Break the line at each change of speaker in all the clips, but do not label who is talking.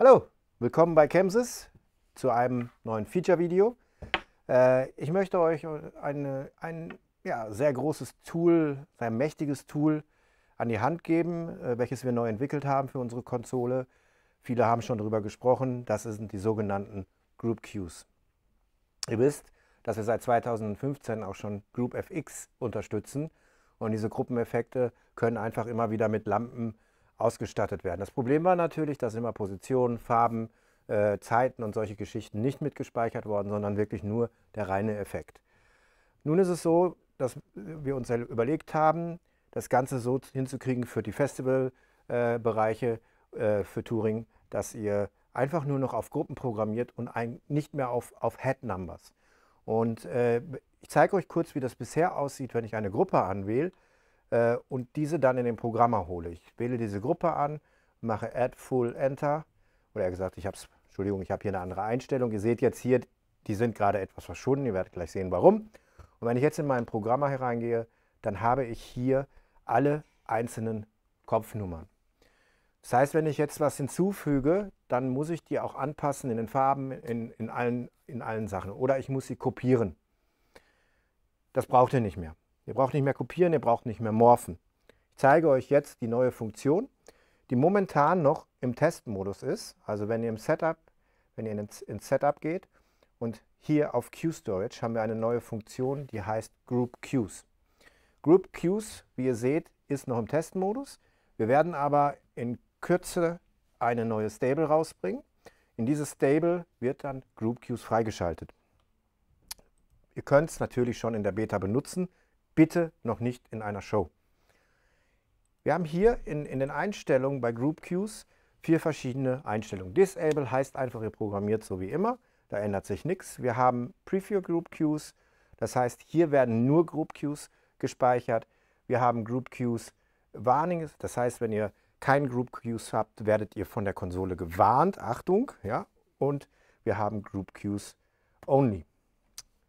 Hallo, willkommen bei Chemsys zu einem neuen Feature-Video. Äh, ich möchte euch eine, ein ja, sehr großes Tool, sehr mächtiges Tool an die Hand geben, äh, welches wir neu entwickelt haben für unsere Konsole. Viele haben schon darüber gesprochen, das sind die sogenannten Group Cues. Ihr wisst, dass wir seit 2015 auch schon Group FX unterstützen und diese Gruppeneffekte können einfach immer wieder mit Lampen ausgestattet werden. Das Problem war natürlich, dass immer Positionen, Farben, äh, Zeiten und solche Geschichten nicht mitgespeichert worden, sondern wirklich nur der reine Effekt. Nun ist es so, dass wir uns überlegt haben, das Ganze so hinzukriegen für die Festivalbereiche, äh, äh, für Touring, dass ihr einfach nur noch auf Gruppen programmiert und ein, nicht mehr auf, auf Head-Numbers. Und äh, ich zeige euch kurz, wie das bisher aussieht, wenn ich eine Gruppe anwähle äh, und diese dann in den Programmer hole. Ich wähle diese Gruppe an, mache Add Full Enter oder er gesagt, ich habe es, Entschuldigung, ich habe hier eine andere Einstellung. Ihr seht jetzt hier, die sind gerade etwas verschwunden. Ihr werdet gleich sehen, warum. Und wenn ich jetzt in meinen Programmer hereingehe, dann habe ich hier alle einzelnen Kopfnummern. Das heißt, wenn ich jetzt was hinzufüge, dann muss ich die auch anpassen in den Farben, in, in, allen, in allen Sachen. Oder ich muss sie kopieren. Das braucht ihr nicht mehr. Ihr braucht nicht mehr kopieren, ihr braucht nicht mehr morphen. Ich zeige euch jetzt die neue Funktion, die momentan noch im Testmodus ist. Also wenn ihr im Setup, wenn ihr ins Setup geht und hier auf Q-Storage haben wir eine neue Funktion, die heißt Group Queues. Group Queues, wie ihr seht, ist noch im Testmodus. Wir werden aber in Kürze eine neue Stable rausbringen. In dieses Stable wird dann Group Queues freigeschaltet. Ihr könnt es natürlich schon in der Beta benutzen, bitte noch nicht in einer Show. Wir haben hier in, in den Einstellungen bei Group Cues vier verschiedene Einstellungen. Disable heißt einfach, ihr programmiert so wie immer, da ändert sich nichts. Wir haben Preview Group Cues, das heißt, hier werden nur Group Cues gespeichert. Wir haben Group Cues Warnings, das heißt, wenn ihr kein Group Cues habt, werdet ihr von der Konsole gewarnt. Achtung, ja. Und wir haben Group Cues Only.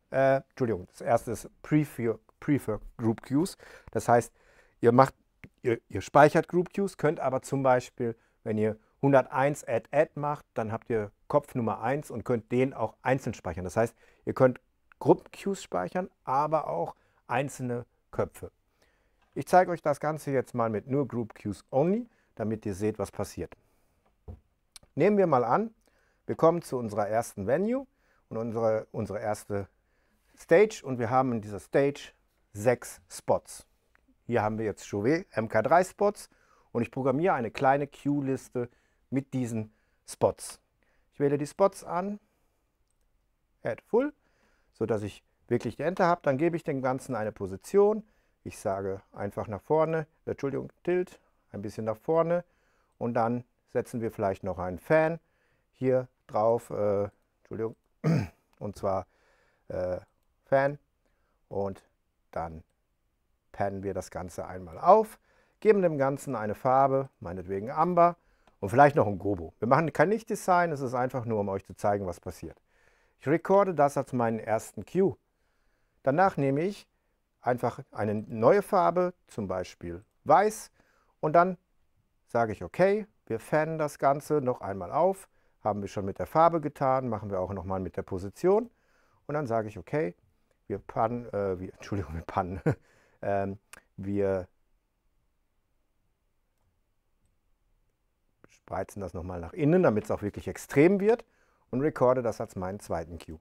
Äh, Entschuldigung, das erste ist Preview, Prefer Group Queues. Das heißt, ihr, macht, ihr, ihr speichert Group Queues, könnt aber zum Beispiel, wenn ihr 101 add add macht, dann habt ihr Kopf Nummer 1 und könnt den auch einzeln speichern. Das heißt, ihr könnt Group Queues speichern, aber auch einzelne Köpfe. Ich zeige euch das Ganze jetzt mal mit nur Group Queues Only, damit ihr seht, was passiert. Nehmen wir mal an, wir kommen zu unserer ersten Venue und unsere, unsere erste Stage und wir haben in dieser Stage sechs Spots. Hier haben wir jetzt Chauvet MK3 Spots und ich programmiere eine kleine Queue-Liste mit diesen Spots. Ich wähle die Spots an, Add Full, sodass ich wirklich die Enter habe. Dann gebe ich dem Ganzen eine Position. Ich sage einfach nach vorne, äh, Entschuldigung, Tilt, ein bisschen nach vorne und dann setzen wir vielleicht noch einen Fan hier drauf, äh, Entschuldigung, und zwar äh, Fan und dann pennen wir das Ganze einmal auf, geben dem Ganzen eine Farbe, meinetwegen Amber und vielleicht noch ein Gobo. Wir machen kein Nicht-Design, es ist einfach nur, um euch zu zeigen, was passiert. Ich recorde das als meinen ersten Cue. Danach nehme ich einfach eine neue Farbe, zum Beispiel weiß, und dann sage ich, okay, wir fannen das Ganze noch einmal auf, haben wir schon mit der Farbe getan, machen wir auch nochmal mit der Position. Und dann sage ich, okay, wir pannen, äh, wir, Entschuldigung, wir pannen, ähm, wir spreizen das nochmal nach innen, damit es auch wirklich extrem wird und recorde das als meinen zweiten Cue.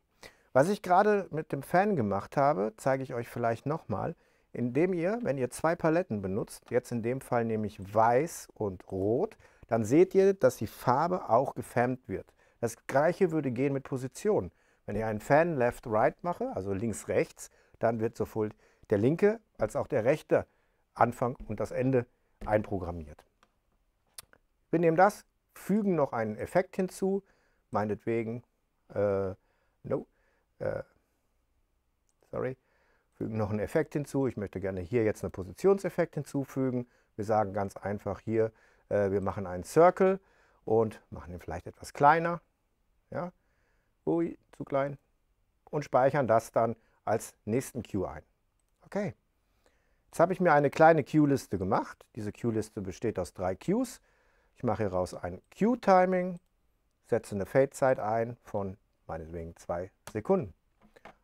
Was ich gerade mit dem Fan gemacht habe, zeige ich euch vielleicht nochmal, indem ihr, wenn ihr zwei Paletten benutzt, jetzt in dem Fall nämlich weiß und rot, dann seht ihr, dass die Farbe auch gefammt wird. Das gleiche würde gehen mit Positionen. Wenn ich einen Fan Left-Right mache, also links-rechts, dann wird sowohl der linke als auch der rechte Anfang und das Ende einprogrammiert. Wir nehmen das, fügen noch einen Effekt hinzu, meinetwegen, äh, no, äh, sorry, fügen noch einen Effekt hinzu. Ich möchte gerne hier jetzt einen Positionseffekt hinzufügen. Wir sagen ganz einfach hier, äh, wir machen einen Circle und machen ihn vielleicht etwas kleiner. Ja? Ui, zu klein. Und speichern das dann als nächsten Queue ein. Okay. Jetzt habe ich mir eine kleine Queue-Liste gemacht. Diese Queue-Liste besteht aus drei Queues. Ich mache hieraus ein Queue-Timing, setze eine Fade-Zeit ein von meinetwegen zwei Sekunden.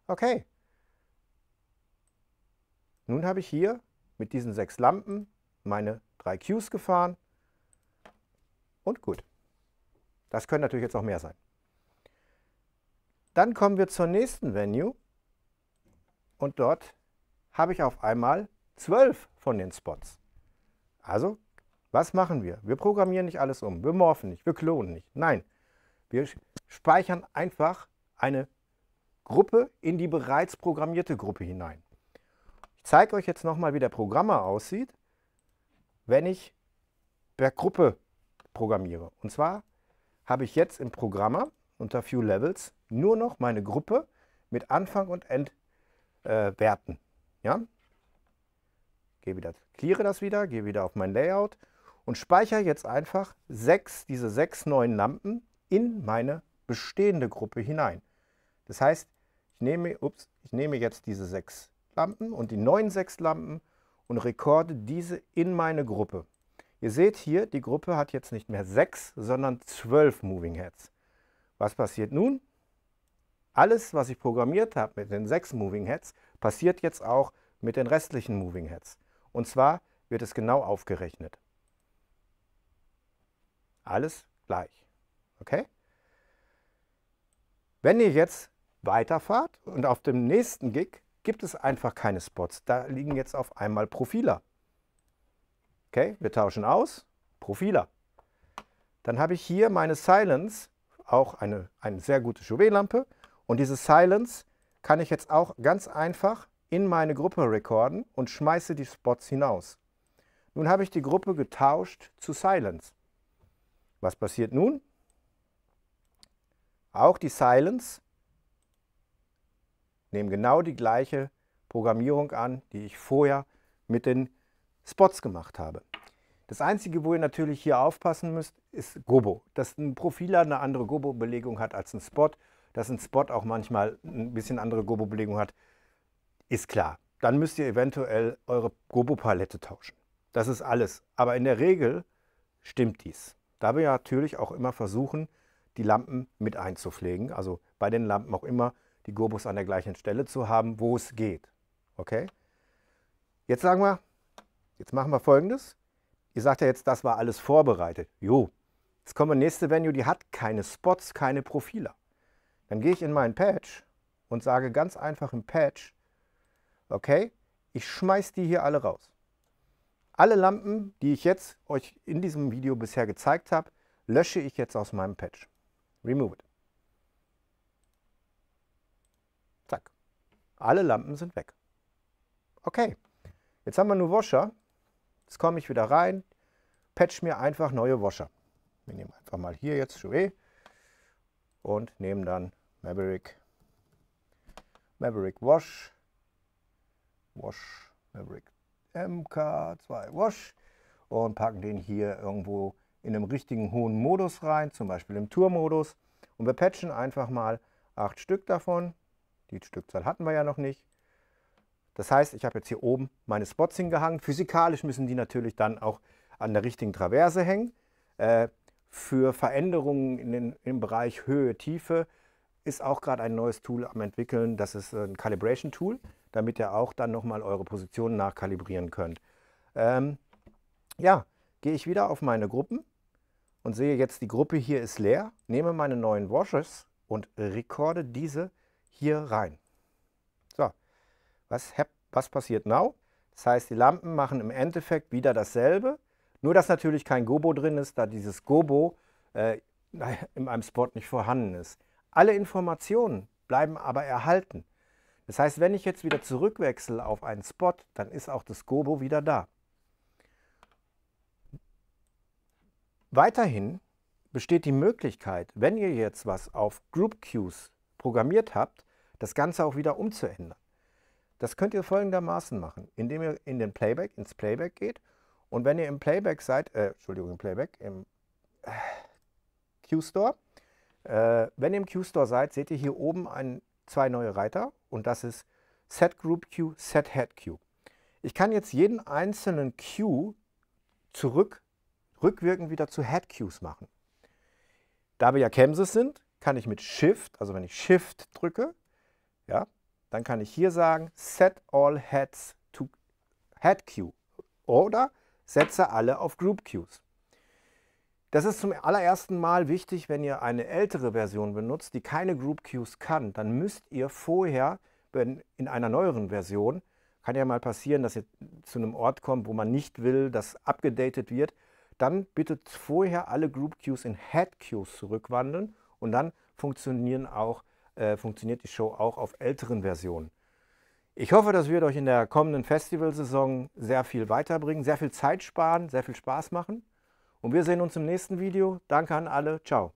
Okay. Nun habe ich hier mit diesen sechs Lampen meine drei Queues gefahren. Und gut. Das können natürlich jetzt auch mehr sein. Dann kommen wir zur nächsten Venue und dort habe ich auf einmal zwölf von den Spots. Also, was machen wir? Wir programmieren nicht alles um, wir morphen nicht, wir klonen nicht. Nein, wir speichern einfach eine Gruppe in die bereits programmierte Gruppe hinein. Ich zeige euch jetzt nochmal, wie der Programmer aussieht, wenn ich per Gruppe programmiere. Und zwar habe ich jetzt im Programmer unter Few Levels nur noch meine Gruppe mit Anfang und Endwerten. Äh, ja? Gehe wieder, cleare das wieder, gehe wieder auf mein Layout und speichere jetzt einfach sechs, diese sechs neuen Lampen in meine bestehende Gruppe hinein. Das heißt, ich nehme, ups, ich nehme jetzt diese sechs Lampen und die neuen sechs Lampen und rekorde diese in meine Gruppe. Ihr seht hier, die Gruppe hat jetzt nicht mehr sechs, sondern zwölf Moving Heads. Was passiert nun? Alles, was ich programmiert habe mit den sechs Moving Heads, passiert jetzt auch mit den restlichen Moving Heads. Und zwar wird es genau aufgerechnet. Alles gleich. Okay? Wenn ihr jetzt weiterfahrt und auf dem nächsten Gig gibt es einfach keine Spots. Da liegen jetzt auf einmal Profiler. Okay, wir tauschen aus. Profiler. Dann habe ich hier meine Silence auch eine, eine sehr gute Jouvet-Lampe. Und diese Silence kann ich jetzt auch ganz einfach in meine Gruppe recorden und schmeiße die Spots hinaus. Nun habe ich die Gruppe getauscht zu Silence. Was passiert nun? Auch die Silence nehmen genau die gleiche Programmierung an, die ich vorher mit den Spots gemacht habe. Das Einzige, wo ihr natürlich hier aufpassen müsst, ist Gobo. Dass ein Profiler eine andere Gobo-Belegung hat als ein Spot, dass ein Spot auch manchmal ein bisschen andere Gobo-Belegung hat, ist klar. Dann müsst ihr eventuell eure Gobo-Palette tauschen. Das ist alles. Aber in der Regel stimmt dies. Da wir natürlich auch immer versuchen, die Lampen mit einzupflegen, also bei den Lampen auch immer die Gobos an der gleichen Stelle zu haben, wo es geht. Okay? Jetzt sagen wir, jetzt machen wir folgendes. Ihr sagt ja jetzt, das war alles vorbereitet. Jo, jetzt kommt meine nächste Venue, die hat keine Spots, keine Profiler. Dann gehe ich in meinen Patch und sage ganz einfach im Patch, okay, ich schmeiß die hier alle raus. Alle Lampen, die ich jetzt euch in diesem Video bisher gezeigt habe, lösche ich jetzt aus meinem Patch. Remove it. Zack. Alle Lampen sind weg. Okay, jetzt haben wir nur Washer. Jetzt komme ich wieder rein, patch mir einfach neue Washer. Wir nehmen einfach mal hier jetzt Jouet und nehmen dann Maverick, Maverick Wash, Wash, Maverick MK2 Wash und packen den hier irgendwo in einem richtigen hohen Modus rein, zum Beispiel im Tour-Modus. Und wir patchen einfach mal acht Stück davon. Die Stückzahl hatten wir ja noch nicht. Das heißt, ich habe jetzt hier oben meine Spots hingehangen. Physikalisch müssen die natürlich dann auch an der richtigen Traverse hängen. Äh, für Veränderungen in den, im Bereich Höhe, Tiefe ist auch gerade ein neues Tool am entwickeln. Das ist ein Calibration Tool, damit ihr auch dann nochmal eure Positionen nachkalibrieren könnt. Ähm, ja, gehe ich wieder auf meine Gruppen und sehe jetzt, die Gruppe hier ist leer, nehme meine neuen Washes und rekorde diese hier rein. So, was, was passiert now? Das heißt, die Lampen machen im Endeffekt wieder dasselbe, nur dass natürlich kein Gobo drin ist, da dieses Gobo äh, in einem Spot nicht vorhanden ist. Alle Informationen bleiben aber erhalten. Das heißt, wenn ich jetzt wieder zurückwechsle auf einen Spot, dann ist auch das Gobo wieder da. Weiterhin besteht die Möglichkeit, wenn ihr jetzt was auf Group Cues programmiert habt, das Ganze auch wieder umzuändern. Das könnt ihr folgendermaßen machen, indem ihr in den Playback, ins Playback geht und wenn ihr im Playback seid, äh, Entschuldigung, im Playback, im äh, Q-Store, äh, wenn ihr im Q-Store seid, seht ihr hier oben ein, zwei neue Reiter und das ist Set Group Q, Set Head Q. Ich kann jetzt jeden einzelnen Q zurück, rückwirkend wieder zu Head Qs machen. Da wir ja Camses sind, kann ich mit Shift, also wenn ich Shift drücke, ja, dann kann ich hier sagen, set all heads to head queue oder setze alle auf Group Queues. Das ist zum allerersten Mal wichtig, wenn ihr eine ältere Version benutzt, die keine Group Queues kann, dann müsst ihr vorher, wenn in einer neueren Version, kann ja mal passieren, dass ihr zu einem Ort kommt, wo man nicht will, dass abgedatet wird, dann bitte vorher alle Group Queues in Head Queues zurückwandeln und dann funktionieren auch die äh, funktioniert die Show auch auf älteren Versionen. Ich hoffe, das wird euch in der kommenden Festivalsaison sehr viel weiterbringen, sehr viel Zeit sparen, sehr viel Spaß machen. Und wir sehen uns im nächsten Video. Danke an alle. Ciao.